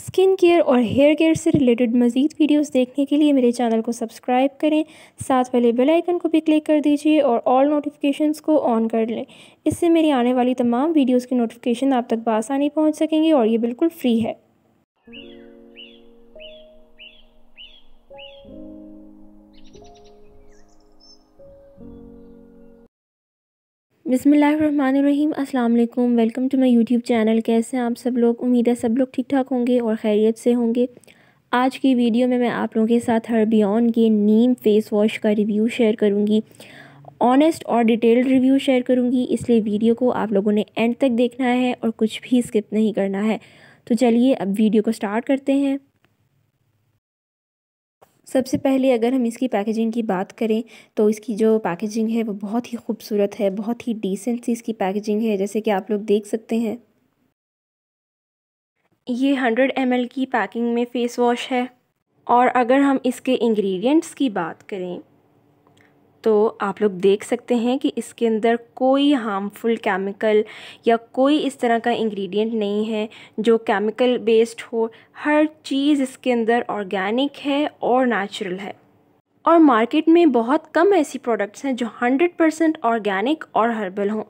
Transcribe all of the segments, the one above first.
skin care और hair care से related मज़ीद वीडियोस देखने के लिए मेरे चैनल को सब्सक्राइब करें साथ वाले बेल आइकन को भी क्लिक कर दीजिए और ऑल नोटिफिकेशंस को ऑन कर लें इससे मेरी आने वाली तमाम वीडियोस की नोटिफिकेशन आप तक बासानी पहुंच सकेंगे और ये बिल्कुल फ्री है बसमीम् अल्लाम welcome to my YouTube channel कैसे हैं आप सब लोग उम्मीद है सब लोग ठीक ठाक होंगे और खैरियत से होंगे आज की वीडियो में मैं आप लोगों के साथ हर्बियन के नीम फेस वॉश का रिव्यू शेयर करूंगी ऑनेस्ट और डिटेल्ड रिव्यू शेयर करूंगी इसलिए वीडियो को आप लोगों ने एंड तक देखना है और कुछ भी स्किप नहीं करना है तो चलिए अब वीडियो को स्टार्ट करते हैं सबसे पहले अगर हम इसकी पैकेजिंग की बात करें तो इसकी जो पैकेजिंग है वो बहुत ही खूबसूरत है बहुत ही डिसेंट सी इसकी पैकेजिंग है जैसे कि आप लोग देख सकते हैं ये हंड्रेड एम की पैकिंग में फ़ेस वॉश है और अगर हम इसके इंग्रेडिएंट्स की बात करें तो आप लोग देख सकते हैं कि इसके अंदर कोई हार्मफुल केमिकल या कोई इस तरह का इंग्रेडिएंट नहीं है जो केमिकल बेस्ड हो हर चीज़ इसके अंदर ऑर्गेनिक है और नेचुरल है और मार्केट में बहुत कम ऐसी प्रोडक्ट्स हैं जो 100% ऑर्गेनिक और हर्बल हों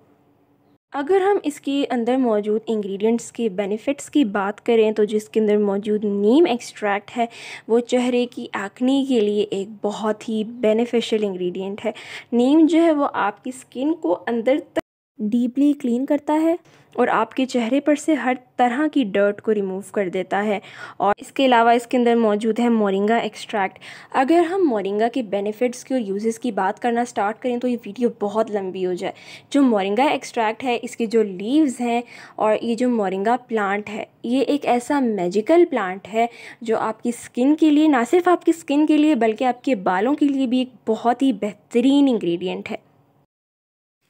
अगर हम इसके अंदर मौजूद इंग्रेडिएंट्स के बेनिफिट्स की बात करें तो जिसके अंदर मौजूद नीम एक्सट्रैक्ट है वो चेहरे की एक्ने के लिए एक बहुत ही बेनिफिशियल इंग्रेडिएंट है नीम जो है वो आपकी स्किन को अंदर तक डीपली क्लीन करता है और आपके चेहरे पर से हर तरह की डर्ट को रिमूव कर देता है और इसके अलावा इसके अंदर मौजूद है मोरिंगा एक्सट्रैक्ट अगर हम मोरिंगा के बेनिफिट्स की और यूजेस की बात करना स्टार्ट करें तो ये वीडियो बहुत लंबी हो जाए जो मोरिंगा एक्सट्रैक्ट है इसके जो लीव्स हैं और ये जो मोरिंगा प्लांट है ये एक ऐसा मैजिकल प्लांट है जो आपकी स्किन के लिए ना सिर्फ आपकी स्किन के लिए बल्कि आपके बालों के लिए भी एक बहुत ही बेहतरीन इंग्रेडिएंट है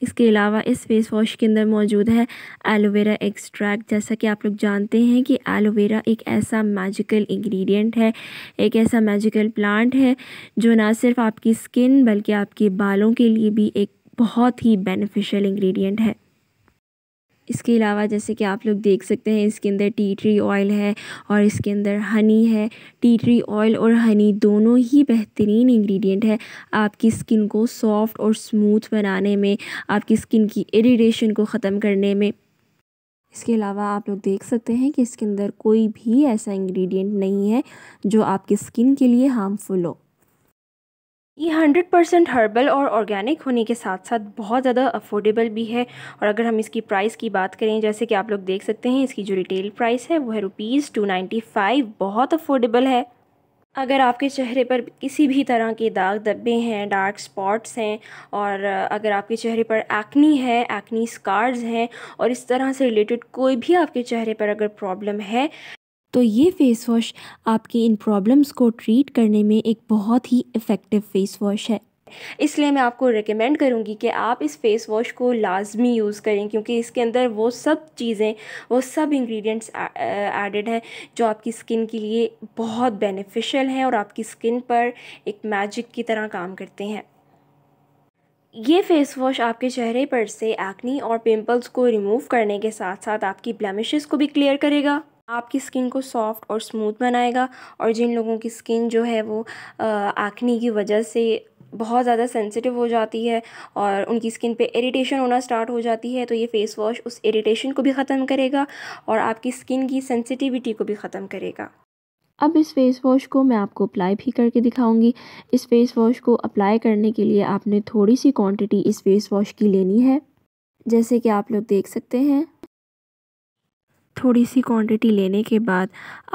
इसके अलावा इस फेस वॉश के अंदर मौजूद है एलोवेरा एक्सट्रैक्ट जैसा कि आप लोग जानते हैं कि एलोवेरा एक ऐसा मैजिकल इंग्रेडिएंट है एक ऐसा मैजिकल प्लांट है जो ना सिर्फ आपकी स्किन बल्कि आपके बालों के लिए भी एक बहुत ही बेनिफिशियल इंग्रेडिएंट है इसके अलावा जैसे कि आप लोग देख सकते हैं इसके अंदर टी ट्री ऑयल है और इसके अंदर हनी है टी ट्री ऑयल और हनी दोनों ही बेहतरीन इंग्रेडिएंट है आपकी स्किन को सॉफ्ट और स्मूथ बनाने में आपकी स्किन की इरीटेशन को ख़त्म करने में इसके अलावा आप लोग देख सकते हैं कि इसके अंदर कोई भी ऐसा इंग्रेडिएंट नहीं है जो आपकी स्किन के लिए हार्मफुल हो ये हंड्रेड परसेंट हर्बल और ऑर्गेनिक होने के साथ साथ बहुत ज़्यादा अफोर्डेबल भी है और अगर हम इसकी प्राइस की बात करें जैसे कि आप लोग देख सकते हैं इसकी जो रिटेल प्राइस है वो है रुपीज़ टू नाइन्टी फाइव बहुत अफोर्डेबल है अगर आपके चेहरे पर किसी भी तरह के दाग धब्बे हैं डार्क स्पॉट्स हैं और अगर आपके चेहरे पर एक्नी है एक्नी स्कार्स हैं और इस तरह से रिलेटेड कोई भी आपके चेहरे पर अगर प्रॉब्लम है तो ये फ़ेस वॉश आपके इन प्रॉब्लम्स को ट्रीट करने में एक बहुत ही इफ़ेक्टिव फ़ेस वॉश है इसलिए मैं आपको रिकमेंड करूँगी कि आप इस फेस वॉश को लाजमी यूज़ करें क्योंकि इसके अंदर वो सब चीज़ें वो सब इंग्रेडिएंट्स एडेड हैं जो आपकी स्किन के लिए बहुत बेनिफिशियल हैं और आपकी स्किन पर एक मैजिक की तरह काम करते हैं ये फेस वॉश आपके चेहरे पर से एक्नी और पिंपल्स को रिमूव करने के साथ साथ आपकी ब्लेमिशेस को भी क्लियर करेगा आपकी स्किन को सॉफ्ट और स्मूथ बनाएगा और जिन लोगों की स्किन जो है वो आखनी की वजह से बहुत ज़्यादा सेंसिटिव हो जाती है और उनकी स्किन पे इरिटेशन होना स्टार्ट हो जाती है तो ये फ़ेस वॉश उस इरिटेशन को भी ख़त्म करेगा और आपकी स्किन की सेंसिटिविटी को भी ख़त्म करेगा अब इस फेस वॉश को मैं आपको अप्लाई भी करके दिखाऊंगी इस फेस वॉश को अप्लाई करने के लिए आपने थोड़ी सी क्वांटिटी इस फेस वॉश की लेनी है जैसे कि आप लोग देख सकते हैं थोड़ी सी क्वांटिटी लेने के बाद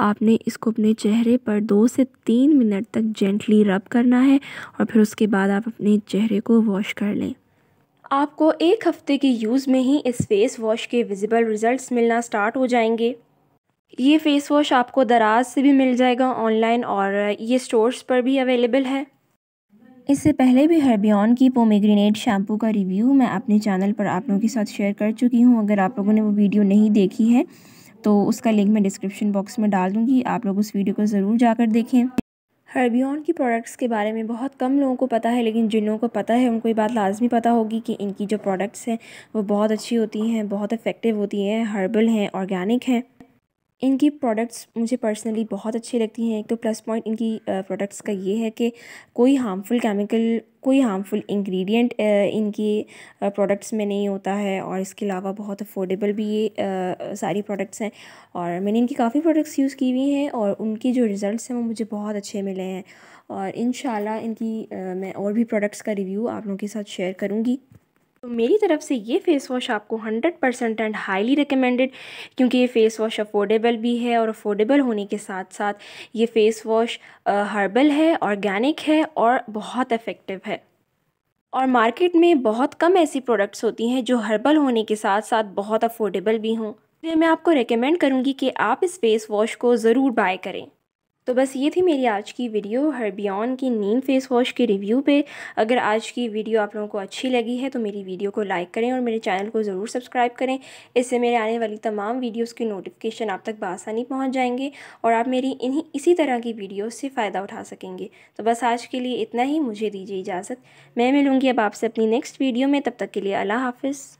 आपने इसको अपने चेहरे पर दो से तीन मिनट तक जेंटली रब करना है और फिर उसके बाद आप अपने चेहरे को वॉश कर लें आपको एक हफ़्ते के यूज़ में ही इस फेस वॉश के विजिबल रिज़ल्ट मिलना स्टार्ट हो जाएंगे ये फ़ेस वॉश आपको दराज से भी मिल जाएगा ऑनलाइन और ये स्टोर्स पर भी अवेलेबल है इससे पहले भी हरबियन की पोमेग्रेनेट शैम्पू का रिव्यू मैं अपने चैनल पर आप लोगों के साथ शेयर कर चुकी हूँ अगर आप लोगों ने वो वीडियो नहीं देखी है तो उसका लिंक मैं डिस्क्रिप्शन बॉक्स में डाल दूँगी आप लोग उस वीडियो को ज़रूर जाकर देखें हर्बियन की प्रोडक्ट्स के बारे में बहुत कम लोगों को पता है लेकिन जिन लोगों को पता है उनको ये बात लाजमी पता होगी कि इनकी जो प्रोडक्ट्स हैं वो बहुत अच्छी होती हैं बहुत इफ़ेक्टिव होती हैं हर्बल हैं ऑर्गेनिक हैं इनकी प्रोडक्ट्स मुझे पर्सनली बहुत अच्छी लगती हैं एक तो प्लस पॉइंट इनकी प्रोडक्ट्स का ये है कि कोई हार्मफुल केमिकल कोई हार्मफुल इंग्रेडिएंट इनकी प्रोडक्ट्स में नहीं होता है और इसके अलावा बहुत अफोर्डेबल भी ये सारी प्रोडक्ट्स हैं और मैंने इनकी काफ़ी प्रोडक्ट्स यूज़ की हुई हैं और उनके जो रिज़ल्ट हैं वो मुझे बहुत अच्छे मिले हैं और इन इनकी मैं और भी प्रोडक्ट्स का रिव्यू आप लोगों के साथ शेयर करूँगी तो मेरी तरफ से ये फ़ेस वॉश आपको 100 परसेंट एंड हाईली रिकमेंडेड क्योंकि ये फ़ेस वॉश अफोर्डेबल भी है और अफोर्डेबल होने के साथ साथ ये फ़ेस वॉश हर्बल है ऑर्गेनिक है और बहुत इफ़ेक्टिव है और मार्केट में बहुत कम ऐसी प्रोडक्ट्स होती हैं जो हर्बल होने के साथ साथ बहुत अफोर्डेबल भी हों मैं आपको रिकमेंड करूँगी कि आप इस फेस वॉश को ज़रूर बाय करें तो बस ये थी मेरी आज की वीडियो हर्बियन की नीम फेस वॉश के रिव्यू पे अगर आज की वीडियो आप लोगों को अच्छी लगी है तो मेरी वीडियो को लाइक करें और मेरे चैनल को ज़रूर सब्सक्राइब करें इससे मेरे आने वाली तमाम वीडियोज़ की नोटिफिकेशन आप तक बसानी पहुँच जाएंगे और आप मेरी इन्हीं इसी तरह की वीडियोज़ से फ़ायदा उठा सकेंगे तो बस आज के लिए इतना ही मुझे दीजिए इजाज़त मैं मिलूँगी अब आपसे अपनी नेक्स्ट वीडियो में तब तक के लिए अल्लाह हाफिज़